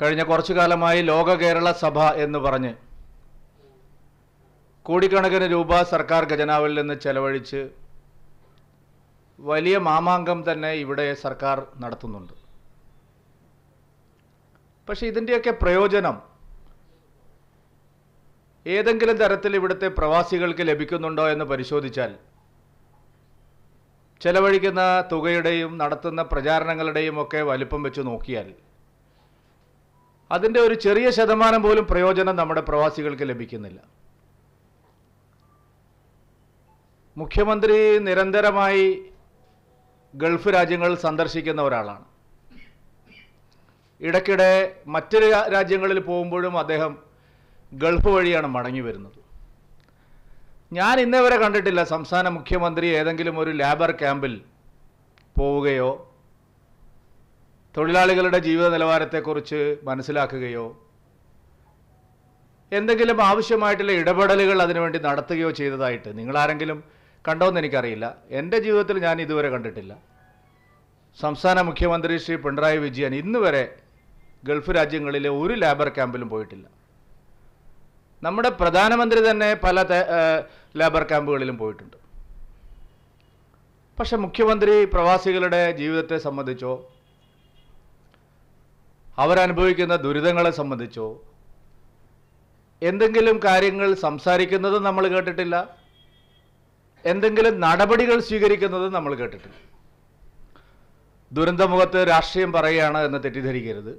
കഴിഞ്ഞ കുറച്ചു കാലമായി ലോക കേരള സഭ എന്ന് പറഞ്ഞ് കോടിക്കണക്കിന് രൂപ സർക്കാർ ഖജനാവിൽ നിന്ന് ചെലവഴിച്ച് വലിയ മാമാങ്കം തന്നെ ഇവിടെ സർക്കാർ നടത്തുന്നുണ്ട് പക്ഷെ ഇതിൻ്റെയൊക്കെ പ്രയോജനം ഏതെങ്കിലും തരത്തിൽ ഇവിടുത്തെ പ്രവാസികൾക്ക് ലഭിക്കുന്നുണ്ടോ എന്ന് പരിശോധിച്ചാൽ ചെലവഴിക്കുന്ന തുകയുടെയും നടത്തുന്ന പ്രചാരണങ്ങളുടെയും ഒക്കെ വലിപ്പം വെച്ച് നോക്കിയാൽ അതിൻ്റെ ഒരു ചെറിയ ശതമാനം പോലും പ്രയോജനം നമ്മുടെ പ്രവാസികൾക്ക് ലഭിക്കുന്നില്ല മുഖ്യമന്ത്രി നിരന്തരമായി ഗൾഫ് രാജ്യങ്ങൾ സന്ദർശിക്കുന്ന ഒരാളാണ് ഇടയ്ക്കിടെ മറ്റൊരു രാജ്യങ്ങളിൽ പോകുമ്പോഴും അദ്ദേഹം ഗൾഫ് വഴിയാണ് മടങ്ങി വരുന്നത് ഞാൻ ഇന്നേ വരെ കണ്ടിട്ടില്ല സംസ്ഥാന മുഖ്യമന്ത്രി ഏതെങ്കിലും ഒരു ലേബർ ക്യാമ്പിൽ പോവുകയോ തൊഴിലാളികളുടെ ജീവിത നിലവാരത്തെക്കുറിച്ച് മനസ്സിലാക്കുകയോ എന്തെങ്കിലും ആവശ്യമായിട്ടുള്ള ഇടപെടലുകൾ അതിനുവേണ്ടി നടത്തുകയോ ചെയ്തതായിട്ട് നിങ്ങളാരെങ്കിലും കണ്ടോയെന്ന് എനിക്കറിയില്ല എൻ്റെ ജീവിതത്തിൽ ഞാൻ ഇതുവരെ കണ്ടിട്ടില്ല സംസ്ഥാന മുഖ്യമന്ത്രി ശ്രീ പിണറായി വിജയൻ ഇന്ന് വരെ ഗൾഫ് രാജ്യങ്ങളിലെ ഒരു ലേബർ ക്യാമ്പിലും പോയിട്ടില്ല നമ്മുടെ പ്രധാനമന്ത്രി തന്നെ പല ലേബർ ക്യാമ്പുകളിലും പോയിട്ടുണ്ട് പക്ഷെ മുഖ്യമന്ത്രി പ്രവാസികളുടെ ജീവിതത്തെ സംബന്ധിച്ചോ അവരനുഭവിക്കുന്ന ദുരിതങ്ങളെ സംബന്ധിച്ചോ എന്തെങ്കിലും കാര്യങ്ങൾ സംസാരിക്കുന്നത് നമ്മൾ കേട്ടിട്ടില്ല എന്തെങ്കിലും നടപടികൾ സ്വീകരിക്കുന്നത് നമ്മൾ കേട്ടിട്ടില്ല ദുരന്തമുഖത്ത് രാഷ്ട്രീയം പറയുകയാണ് എന്ന് തെറ്റിദ്ധരിക്കരുത്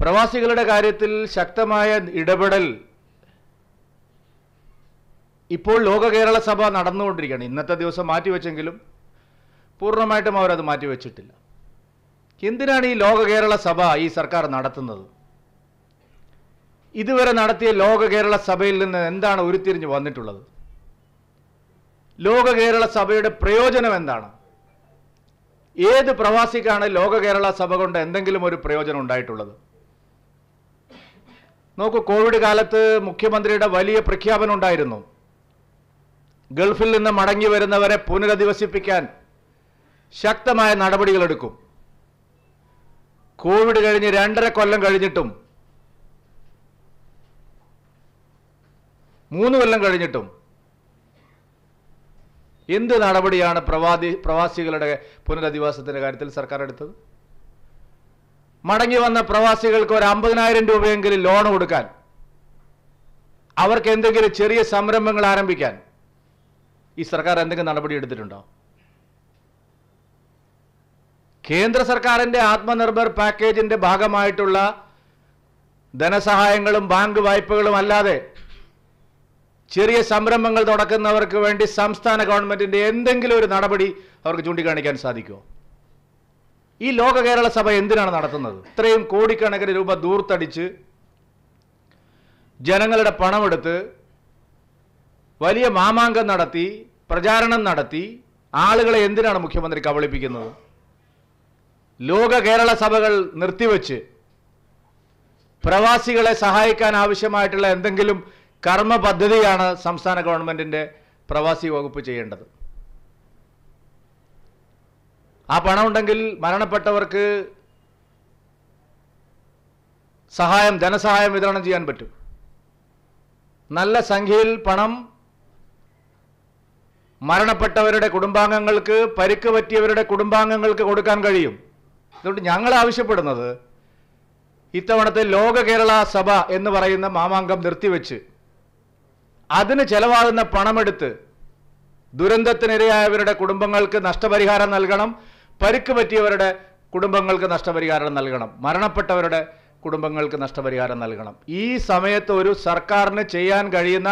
പ്രവാസികളുടെ കാര്യത്തിൽ ശക്തമായ ഇടപെടൽ ഇപ്പോൾ ലോക കേരള സഭ നടന്നുകൊണ്ടിരിക്കുകയാണ് ഇന്നത്തെ ദിവസം മാറ്റിവെച്ചെങ്കിലും പൂർണ്ണമായിട്ടും അവരത് മാറ്റിവെച്ചിട്ടില്ല എന്തിനാണ് ഈ ലോക കേരള സഭ ഈ സർക്കാർ നടത്തുന്നത് ഇതുവരെ നടത്തിയ ലോക കേരള സഭയിൽ നിന്ന് എന്താണ് ഉരുത്തിരിഞ്ഞ് വന്നിട്ടുള്ളത് ലോക കേരള സഭയുടെ പ്രയോജനം എന്താണ് ഏത് പ്രവാസിക്കാണ് ലോക കേരള സഭ കൊണ്ട് എന്തെങ്കിലും ഒരു പ്രയോജനം ഉണ്ടായിട്ടുള്ളത് നോക്കൂ കോവിഡ് കാലത്ത് മുഖ്യമന്ത്രിയുടെ വലിയ പ്രഖ്യാപനം ഉണ്ടായിരുന്നു ഗൾഫിൽ നിന്ന് മടങ്ങി വരുന്നവരെ പുനരധിവസിപ്പിക്കാൻ ശക്തമായ നടപടികളെടുക്കും കോവിഡ് കഴിഞ്ഞ് രണ്ടര കൊല്ലം കഴിഞ്ഞിട്ടും മൂന്ന് കൊല്ലം കഴിഞ്ഞിട്ടും എന്ത് നടപടിയാണ് പ്രവാദി പ്രവാസികളുടെ പുനരധിവാസത്തിന്റെ കാര്യത്തിൽ സർക്കാർ എടുത്തത് മടങ്ങി വന്ന പ്രവാസികൾക്ക് ഒരു അമ്പതിനായിരം രൂപയെങ്കിലും ലോൺ കൊടുക്കാൻ അവർക്ക് എന്തെങ്കിലും ചെറിയ സംരംഭങ്ങൾ ആരംഭിക്കാൻ ഈ സർക്കാർ എന്തെങ്കിലും നടപടി എടുത്തിട്ടുണ്ടോ കേന്ദ്ര സർക്കാരിൻ്റെ ആത്മനിർഭർ പാക്കേജിൻ്റെ ഭാഗമായിട്ടുള്ള ധനസഹായങ്ങളും ബാങ്ക് വായ്പകളും അല്ലാതെ ചെറിയ സംരംഭങ്ങൾ തുടക്കുന്നവർക്ക് വേണ്ടി സംസ്ഥാന ഗവൺമെൻറ്റിൻ്റെ എന്തെങ്കിലും ഒരു നടപടി അവർക്ക് ചൂണ്ടിക്കാണിക്കാൻ സാധിക്കുമോ ഈ ലോക കേരള സഭ എന്തിനാണ് നടത്തുന്നത് ഇത്രയും കോടിക്കണക്കിന് രൂപ ദൂർത്തടിച്ച് ജനങ്ങളുടെ പണമെടുത്ത് വലിയ മാമാങ്കം നടത്തി പ്രചാരണം നടത്തി ആളുകളെ എന്തിനാണ് മുഖ്യമന്ത്രി കബളിപ്പിക്കുന്നത് ലോക കേരള സഭകൾ നിർത്തിവെച്ച് പ്രവാസികളെ സഹായിക്കാൻ ആവശ്യമായിട്ടുള്ള എന്തെങ്കിലും കർമ്മ പദ്ധതിയാണ് സംസ്ഥാന ഗവൺമെൻറ്റിൻ്റെ പ്രവാസി വകുപ്പ് ചെയ്യേണ്ടത് ആ പണമുണ്ടെങ്കിൽ മരണപ്പെട്ടവർക്ക് സഹായം ധനസഹായം വിതരണം ചെയ്യാൻ പറ്റും നല്ല സംഖ്യയിൽ പണം മരണപ്പെട്ടവരുടെ കുടുംബാംഗങ്ങൾക്ക് പരിക്ക് പറ്റിയവരുടെ കുടുംബാംഗങ്ങൾക്ക് കൊടുക്കാൻ കഴിയും അതുകൊണ്ട് ഞങ്ങൾ ആവശ്യപ്പെടുന്നത് ഇത്തവണത്തെ ലോക കേരള സഭ എന്ന് പറയുന്ന മാമാങ്കം നിർത്തിവെച്ച് അതിന് ചെലവാകുന്ന പണമെടുത്ത് ദുരന്തത്തിനിരയായവരുടെ കുടുംബങ്ങൾക്ക് നഷ്ടപരിഹാരം നൽകണം പരുക്ക് പറ്റിയവരുടെ കുടുംബങ്ങൾക്ക് നഷ്ടപരിഹാരം നൽകണം മരണപ്പെട്ടവരുടെ കുടുംബങ്ങൾക്ക് നഷ്ടപരിഹാരം നൽകണം ഈ സമയത്ത് ഒരു സർക്കാരിന് ചെയ്യാൻ കഴിയുന്ന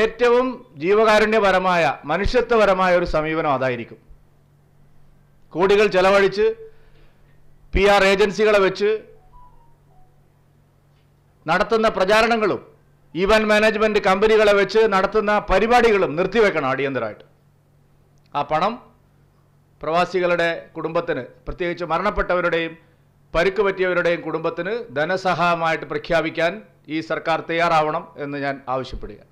ഏറ്റവും ജീവകാരുണ്യപരമായ മനുഷ്യത്വപരമായ ഒരു സമീപനം അതായിരിക്കും കോടികൾ ചെലവഴിച്ച് പി ആർ ഏജൻസികളെ വെച്ച് നടത്തുന്ന പ്രചാരണങ്ങളും ഇവന്റ് മാനേജ്മെന്റ് കമ്പനികളെ വെച്ച് നടത്തുന്ന പരിപാടികളും നിർത്തിവെക്കണം അടിയന്തരമായിട്ട് ആ പണം പ്രവാസികളുടെ കുടുംബത്തിന് പ്രത്യേകിച്ച് മരണപ്പെട്ടവരുടെയും പരുക്ക് പറ്റിയവരുടെയും കുടുംബത്തിന് ധനസഹായമായിട്ട് പ്രഖ്യാപിക്കാൻ ഈ സർക്കാർ തയ്യാറാവണം എന്ന് ഞാൻ ആവശ്യപ്പെടുകയാണ്